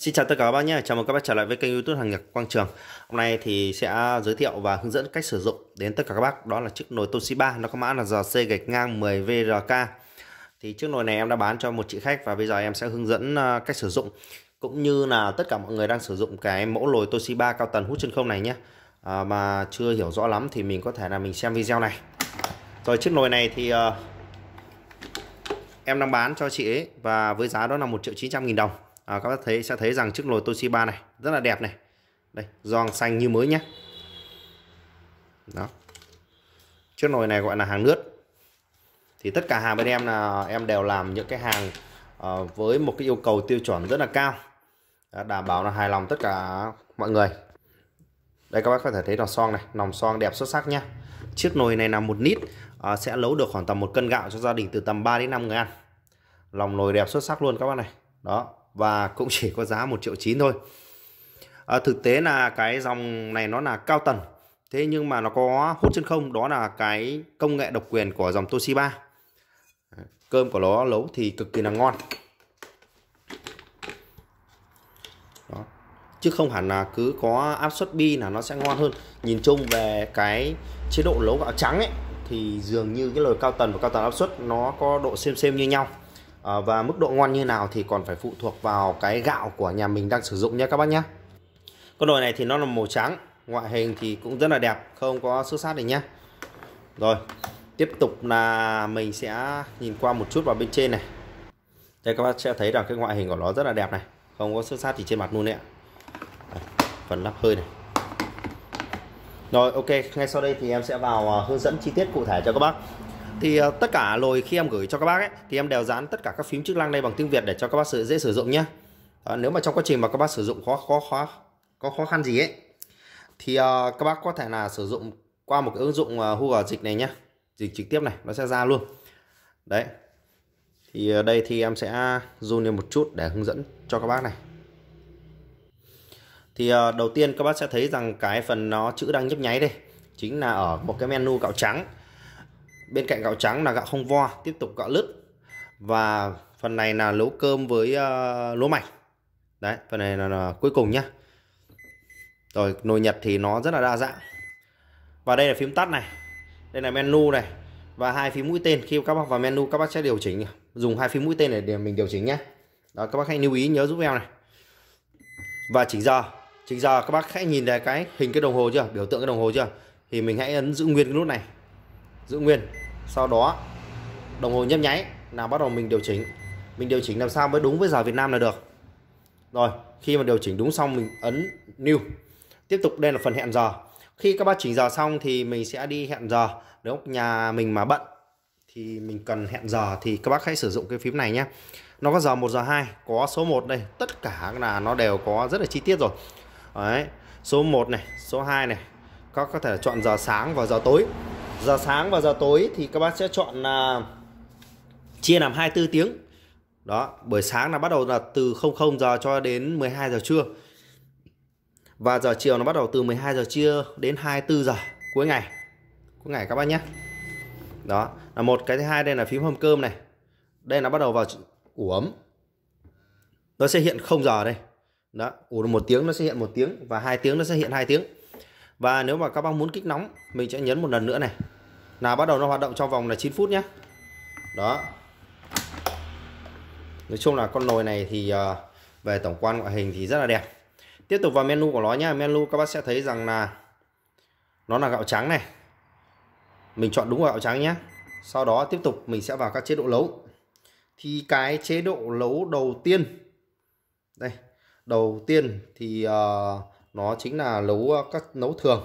Xin chào tất cả các bác nhé, chào mừng các bác trở lại với kênh youtube Hàng Nhật Quang Trường Hôm nay thì sẽ giới thiệu và hướng dẫn cách sử dụng đến tất cả các bác Đó là chiếc nồi Toshiba, nó có mã là GC gạch ngang 10VRK Thì chiếc nồi này em đã bán cho một chị khách và bây giờ em sẽ hướng dẫn ờ, cách sử dụng Cũng như là tất cả mọi người đang sử dụng cái mẫu nồi Toshiba cao tần hút chân không này nhé à, Mà chưa hiểu rõ lắm thì mình có thể là mình xem video này Rồi chiếc nồi này thì uh, em đang bán cho chị ấy và với giá đó là 1 triệu 900 nghìn đồng à, các bác thấy sẽ thấy rằng chiếc nồi Toshiba này rất là đẹp này đây giòn xanh như mới nhé đó chiếc nồi này gọi là hàng nước thì tất cả hàng bên em là em đều làm những cái hàng uh, với một cái yêu cầu tiêu chuẩn rất là cao đã đảm bảo là hài lòng tất cả mọi người đây các bác có thể thấy nòng son này nòng son đẹp xuất sắc nhá chiếc nồi này là một nít uh, sẽ nấu được khoảng tầm một cân gạo cho gia đình từ tầm 3 đến 5 người ăn lòng nồi đẹp xuất sắc luôn các bác này đó và cũng chỉ có giá 1 triệu 9 thôi à, thực tế là cái dòng này nó là cao tần thế nhưng mà nó có hút chân không đó là cái công nghệ độc quyền của dòng Toshiba cơm của nó nấu thì cực kỳ là ngon đó. chứ không hẳn là cứ có áp suất bi là nó sẽ ngon hơn nhìn chung về cái chế độ nấu gạo trắng ấy thì dường như cái lời cao tần và cao tần áp suất nó có độ xem xem như nhau Ờ, và mức độ ngon như nào thì còn phải phụ thuộc vào cái gạo của nhà mình đang sử dụng nhé các bác nhé con đồi này thì nó là màu trắng ngoại hình thì cũng rất là đẹp không có xuất sát gì nhé rồi tiếp tục là mình sẽ nhìn qua một chút vào bên trên này đây các bác sẽ thấy rằng cái ngoại hình của nó rất là đẹp này không có xuất sát gì trên mặt luôn đấy ạ phần lắp hơi này rồi ok ngay sau đây thì em sẽ vào ờ, hướng dẫn chi tiết cụ thể cho các bác thì ờ, tất cả lồi khi em gửi cho các bác ấy thì em đều dán tất cả các phím chức năng đây bằng tiếng Việt để cho các bác sử dễ sử dụng nhé à, nếu mà trong quá trình mà các bác sử dụng khó khó khó có khó khăn gì ấy thì uh, các bác có thể là sử dụng qua một cái ứng dụng uh, Google dịch này nhé dịch trực tiếp này nó sẽ ra luôn đấy thì uh, đây thì em sẽ zoom lên một chút để hướng dẫn cho các bác này thì uh, đầu tiên các bác sẽ thấy rằng cái phần nó chữ đang nhấp nháy đây chính là ở một cái menu gạo trắng bên cạnh gạo trắng là gạo không vo tiếp tục gạo lứt và phần này là lấu cơm với uh, lúa mạch đấy phần này là, là cuối cùng nhá rồi nồi nhật thì nó rất là đa dạng và đây là phím tắt này đây là menu này và hai phím mũi tên khi các bác vào menu các bác sẽ điều chỉnh dùng hai phím mũi tên để mình điều chỉnh nhé đó các bác hãy lưu ý nhớ giúp em này và chỉnh giờ chỉnh giờ các bác hãy nhìn thấy cái hình cái đồng hồ chưa biểu tượng cái đồng hồ chưa thì mình hãy ấn giữ nguyên cái nút này giữ nguyên sau đó đồng hồ nhấp nháy là bắt đầu mình điều chỉnh mình điều chỉnh làm sao mới đúng với giờ Việt Nam là được rồi khi mà điều chỉnh đúng xong mình ấn new tiếp tục đây là phần hẹn giờ khi các bác chỉnh giờ xong thì mình sẽ đi hẹn giờ nếu nhà mình mà bận thì mình cần hẹn giờ thì các bác hãy sử dụng cái phím này nhé nó có giờ 1 giờ 2 có số 1 đây tất cả là nó đều có rất là chi tiết rồi đấy số 1 này số 2 này các có thể chọn giờ sáng và giờ tối giờ sáng và giờ tối thì các bác sẽ chọn là chia làm 24 tiếng đó buổi sáng là bắt đầu là từ 00 giờ cho đến 12 giờ trưa và giờ chiều nó bắt đầu từ 12 giờ trưa đến 24 giờ cuối ngày cuối ngày các bác nhé đó là một cái thứ hai đây là phím hôm cơm này đây nó bắt đầu vào ủ nó sẽ hiện không giờ đây đó ủ một tiếng nó sẽ hiện một tiếng và hai tiếng nó sẽ hiện hai tiếng và nếu mà các bác muốn kích nóng mình sẽ nhấn một lần nữa này là bắt đầu nó hoạt động trong vòng là 9 phút nhé đó nói chung là con nồi này thì ờ, về tổng quan ngoại hình thì rất là đẹp tiếp tục vào menu của nó nhé menu các bác sẽ thấy rằng là nó là gạo trắng này mình chọn đúng gạo trắng nhé sau đó tiếp tục mình sẽ vào các chế độ lấu thì cái chế độ lấu đầu tiên đây đầu tiên thì uh, nó chính là nấu ờ, các nấu thường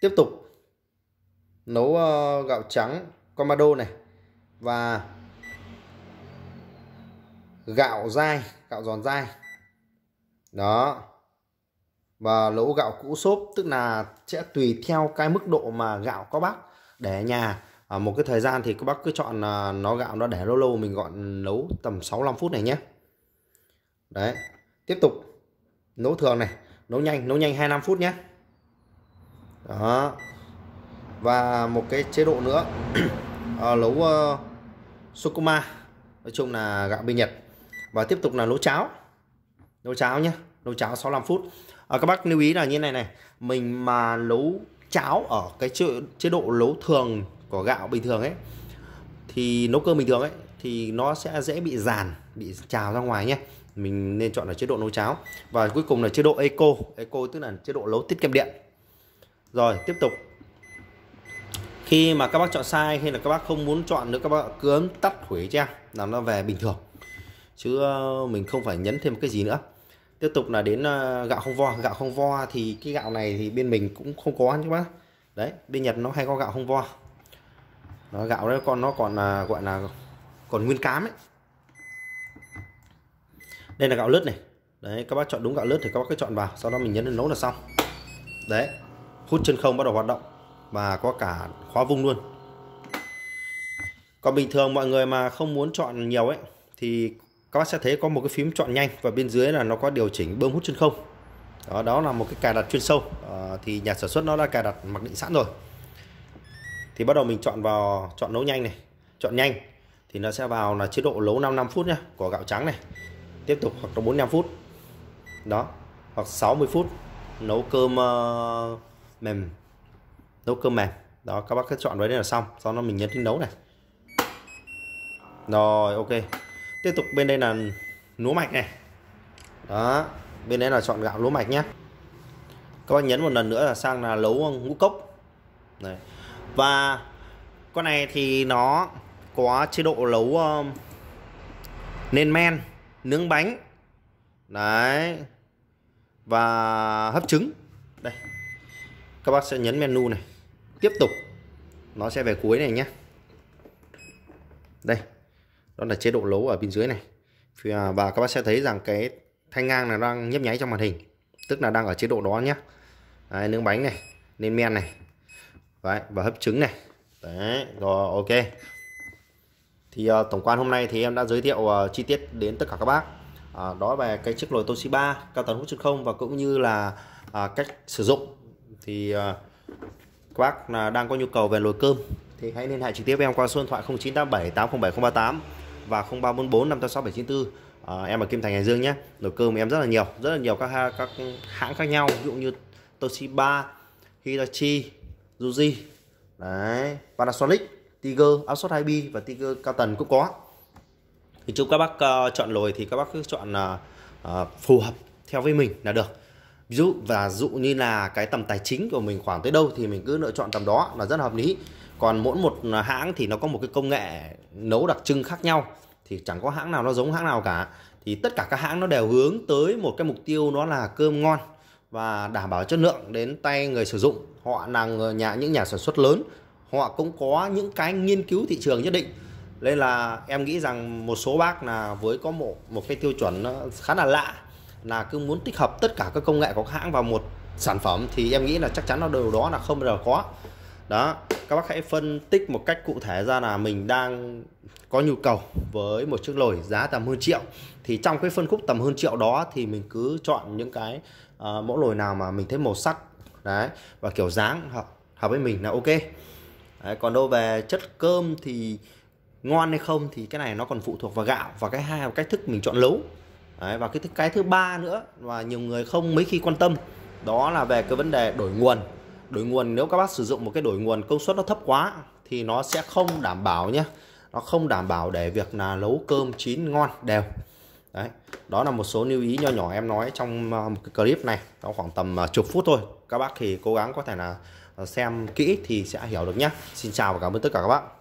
tiếp tục nấu ờ, gạo trắng comado này và gạo dai gạo giòn dai đó và nấu gạo cũ xốp tức là sẽ tùy theo cái mức độ mà gạo có bác để nhà ở à, một cái thời gian thì các bác cứ chọn à, nó gạo nó để lâu lâu mình gọn nấu tầm 65 phút này nhé đấy tiếp tục nấu thường này nấu nhanh nấu nhanh 25 phút nhé đó và một cái chế độ nữa à, lấu uh, sukuma nói chung là gạo bên nhật và tiếp tục là nấu cháo nấu cháo nhé nấu cháo 65 phút à, các bác lưu ý là như này này mình mà nấu cháo ở cái chế, chế độ nấu thường của gạo bình thường ấy thì nấu cơm bình thường ấy thì nó sẽ dễ bị giàn bị trào ra ngoài nhé mình nên chọn là chế độ nấu cháo và cuối cùng là chế độ eco eco tức là chế độ nấu tiết kiệm điện rồi tiếp tục khi mà các bác chọn sai hay là các bác không muốn chọn nữa các bác cứ ấn tắt hủy trang làm nó về bình thường chứ ờ, mình không phải nhấn thêm cái gì nữa tiếp tục là đến ờ, gạo không vo gạo không vo thì cái gạo này thì bên mình cũng không có ăn các bác đấy bên nhật nó hay có gạo không vo nó gạo đấy con nó còn là ờ, gọi là còn nguyên cám ấy đây là gạo lứt này đấy các bác chọn đúng gạo lứt thì các bác cứ chọn vào sau đó mình nhấn lên nấu là xong đấy hút chân không bắt đầu hoạt động và có cả khóa vung luôn còn bình thường mọi người mà không muốn chọn nhiều ấy thì các bác sẽ thấy có một cái phím chọn nhanh và bên dưới là nó có điều chỉnh bơm hút chân không đó đó là một cái cài đặt chuyên sâu à, thì nhà sản xuất nó đã cài đặt mặc định sẵn rồi thì bắt đầu mình chọn vào chọn nấu nhanh này chọn nhanh thì nó sẽ vào là chế độ lấu 55 phút nhá của gạo trắng này tiếp tục hoặc là 45 phút đó hoặc 60 phút nấu cơm uh, mềm nấu cơm mềm đó các bác cứ chọn đấy là xong sau đó mình nhấn thích nấu này rồi ok tiếp tục bên đây là lúa mạch này đó bên đấy là chọn gạo lúa mạch nhé các bác nhấn một lần nữa là sang là nấu ngũ cốc này và con này thì nó có chế độ nấu um, ờ, lên men nướng bánh đấy và hấp trứng đây các bác sẽ nhấn menu này tiếp tục nó sẽ về cuối này nhé đây đó là chế độ lố ở bên dưới này à, và các bác sẽ thấy rằng cái thanh ngang này đang nhấp nháy trong màn hình tức là đang ở chế độ đó nhé đấy, nướng bánh này lên men này Đấy, và hấp trứng này Đấy, rồi ok thì uh, tổng quan hôm nay thì em đã giới thiệu uh, chi tiết đến tất cả các bác uh, đó về cái chiếc lồi Toshiba cao tần hút chân không và cũng như là uh, cách sử dụng thì uh, các bác là đang có nhu cầu về lồi cơm thì hãy liên hệ trực tiếp với em qua số điện thoại 0987 807038 và 0344 586 794 uh, em ở Kim Thành Hải Dương nhé lồi cơm em rất là nhiều rất là nhiều các các hãng khác nhau ví dụ như Toshiba Hitachi Juji đấy Panasonic Tiger suất 2B và Tiger cao tần cũng có thì chúc các bác uh, chọn lồi thì các bác cứ chọn uh, uh, phù hợp theo với mình là được ví dụ và dụ như là cái tầm tài chính của mình khoảng tới đâu thì mình cứ lựa chọn tầm đó là rất hợp lý còn mỗi một hãng thì nó có một cái công nghệ nấu đặc trưng khác nhau thì chẳng có hãng nào nó giống hãng nào cả thì tất cả các hãng nó đều hướng tới một cái mục tiêu đó là cơm ngon và đảm bảo chất lượng đến tay người sử dụng họ là nhà những nhà sản xuất lớn họ cũng có những cái nghiên cứu thị trường nhất định nên là em nghĩ rằng một số bác là với có một một cái tiêu chuẩn khá là lạ là cứ muốn tích hợp tất cả các công nghệ của hãng vào một sản phẩm thì em nghĩ là chắc chắn là điều đó là không bao giờ có đó các bác hãy phân tích một cách cụ thể ra là mình đang có nhu cầu với một chiếc lồi giá tầm hơn triệu thì trong cái phân khúc tầm hơn triệu đó thì mình cứ chọn những cái uh, mẫu lồi nào mà mình thấy màu sắc đấy và kiểu dáng hợp hợp với mình là ok Đấy, còn đâu về chất cơm thì ngon hay không thì cái này nó còn phụ thuộc vào gạo và cái hai là cách thức mình chọn nấu Đấy, và cái thứ, cái thứ ba nữa mà nhiều người không mấy khi quan tâm đó là về cái vấn đề đổi nguồn đổi nguồn nếu các bác sử dụng một cái đổi nguồn công suất nó thấp quá thì nó sẽ không đảm bảo nhé nó không đảm bảo để việc là nấu cơm chín ngon đều đấy đó là một số lưu ý nho nhỏ em nói trong ờ, một cái clip này trong khoảng tầm ờ, chục phút thôi các bác thì cố gắng có thể là Ờ, xem kỹ thì sẽ hiểu được nhé Xin chào và cảm ơn tất cả các bạn